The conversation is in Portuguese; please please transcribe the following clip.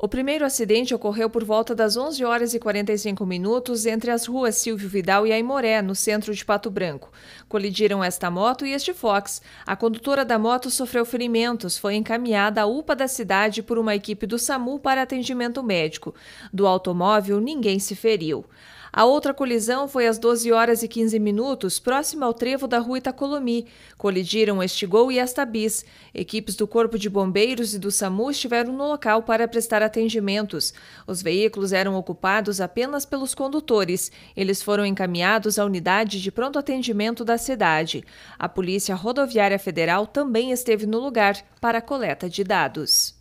O primeiro acidente ocorreu por volta das 11 horas e 45 minutos entre as ruas Silvio Vidal e Aimoré, no centro de Pato Branco. Colidiram esta moto e este Fox. A condutora da moto sofreu ferimentos, foi encaminhada à UPA da cidade por uma equipe do SAMU para atendimento médico. Do automóvel, ninguém se feriu. A outra colisão foi às 12 horas e 15 minutos, próximo ao trevo da rua Itacolomi. Colidiram este gol e esta bis. Equipes do Corpo de Bombeiros e do SAMU estiveram no local para prestar atendimentos. Os veículos eram ocupados apenas pelos condutores. Eles foram encaminhados à unidade de pronto atendimento da cidade. A Polícia Rodoviária Federal também esteve no lugar para coleta de dados.